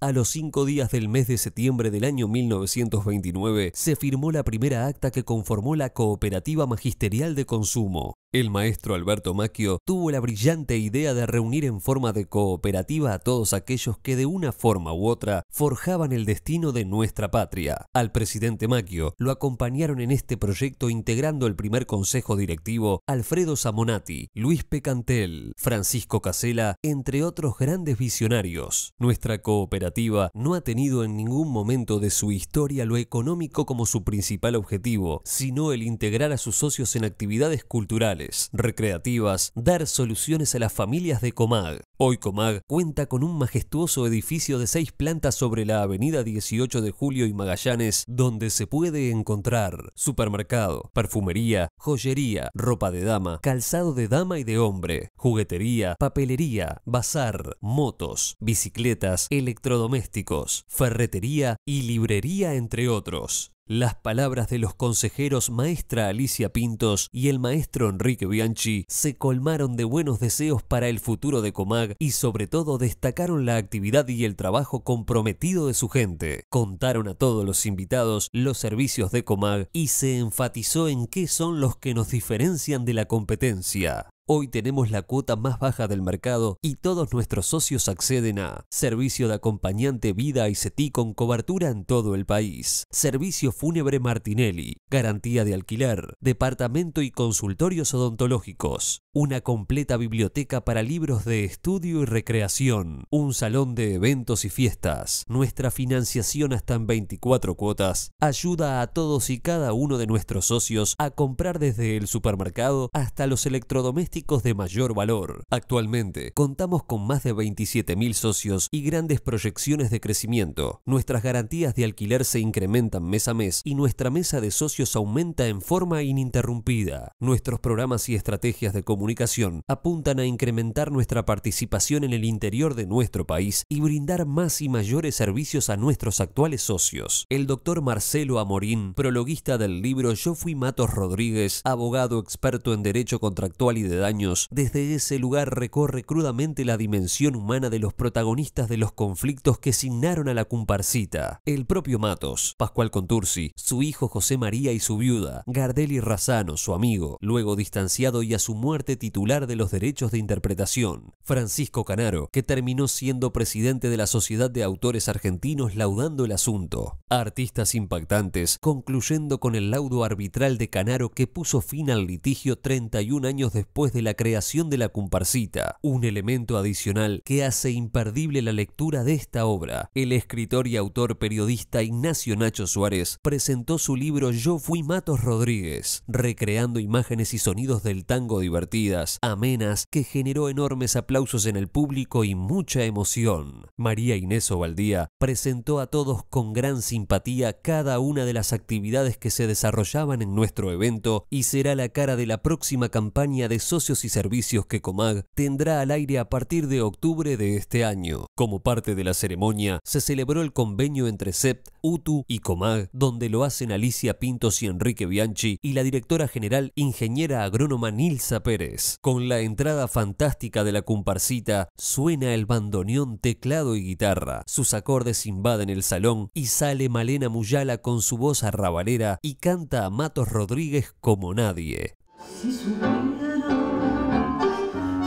A los cinco días del mes de septiembre del año 1929 se firmó la primera acta que conformó la Cooperativa Magisterial de Consumo. El maestro Alberto Macchio tuvo la brillante idea de reunir en forma de cooperativa a todos aquellos que de una forma u otra forjaban el destino de nuestra patria. Al presidente Macchio lo acompañaron en este proyecto integrando el primer consejo directivo Alfredo Samonati, Luis Pecantel, Francisco Casela, entre otros grandes visionarios. Nuestra cooperativa no ha tenido en ningún momento de su historia lo económico como su principal objetivo, sino el integrar a sus socios en actividades culturales, recreativas, dar soluciones a las familias de Comag. Hoy Comag cuenta con un majestuoso edificio de seis plantas sobre la avenida 18 de Julio y Magallanes, donde se puede encontrar supermercado, perfumería, joyería, ropa de dama, calzado de dama y de hombre, juguetería, papelería, bazar, motos, bicicletas, electrodomésticos, domésticos, ferretería y librería, entre otros. Las palabras de los consejeros maestra Alicia Pintos y el maestro Enrique Bianchi se colmaron de buenos deseos para el futuro de Comag y sobre todo destacaron la actividad y el trabajo comprometido de su gente. Contaron a todos los invitados los servicios de Comag y se enfatizó en qué son los que nos diferencian de la competencia. Hoy tenemos la cuota más baja del mercado y todos nuestros socios acceden a servicio de acompañante vida y CETI con cobertura en todo el país, servicio fúnebre Martinelli, garantía de alquiler, departamento y consultorios odontológicos, una completa biblioteca para libros de estudio y recreación, un salón de eventos y fiestas, nuestra financiación hasta en 24 cuotas, ayuda a todos y cada uno de nuestros socios a comprar desde el supermercado hasta los electrodomésticos de mayor valor. Actualmente contamos con más de 27.000 socios y grandes proyecciones de crecimiento. Nuestras garantías de alquiler se incrementan mes a mes y nuestra mesa de socios aumenta en forma ininterrumpida. Nuestros programas y estrategias de comunicación apuntan a incrementar nuestra participación en el interior de nuestro país y brindar más y mayores servicios a nuestros actuales socios. El doctor Marcelo Amorín, prologuista del libro Yo fui Matos Rodríguez, abogado experto en derecho contractual y de años, desde ese lugar recorre crudamente la dimensión humana de los protagonistas de los conflictos que signaron a la comparcita: El propio Matos, Pascual Contursi, su hijo José María y su viuda, Gardelli Razano, su amigo, luego distanciado y a su muerte titular de los derechos de interpretación, Francisco Canaro, que terminó siendo presidente de la Sociedad de Autores Argentinos laudando el asunto. Artistas impactantes, concluyendo con el laudo arbitral de Canaro que puso fin al litigio 31 años después de la creación de la comparsita, un elemento adicional que hace imperdible la lectura de esta obra. El escritor y autor periodista Ignacio Nacho Suárez presentó su libro Yo fui Matos Rodríguez, recreando imágenes y sonidos del tango divertidas, amenas, que generó enormes aplausos en el público y mucha emoción. María Inés Ovaldía presentó a todos con gran simpatía cada una de las actividades que se desarrollaban en nuestro evento y será la cara de la próxima campaña de socios y servicios que Comag tendrá al aire a partir de octubre de este año. Como parte de la ceremonia, se celebró el convenio entre Sept UTU y Comag, donde lo hacen Alicia Pintos y Enrique Bianchi y la directora general ingeniera agrónoma Nilsa Pérez. Con la entrada fantástica de la comparsita, suena el bandoneón, teclado y guitarra. Sus acordes invaden el salón y sale Malena Muyala con su voz arrabalera y canta a Matos Rodríguez como nadie.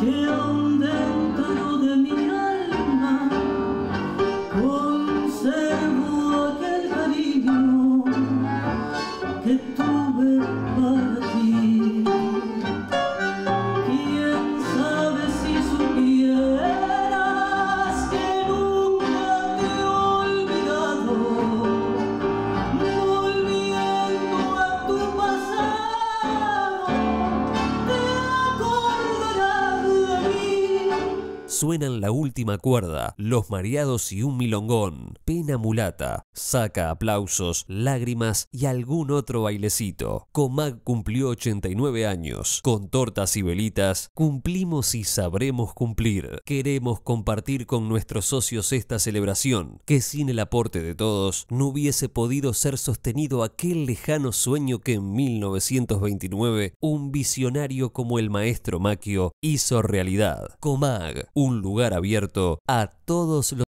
kill suenan la última cuerda, los mareados y un milongón, pena mulata, saca aplausos, lágrimas y algún otro bailecito. Comag cumplió 89 años, con tortas y velitas, cumplimos y sabremos cumplir. Queremos compartir con nuestros socios esta celebración, que sin el aporte de todos no hubiese podido ser sostenido aquel lejano sueño que en 1929 un visionario como el maestro Maquio hizo realidad. Comag, un un lugar abierto a todos los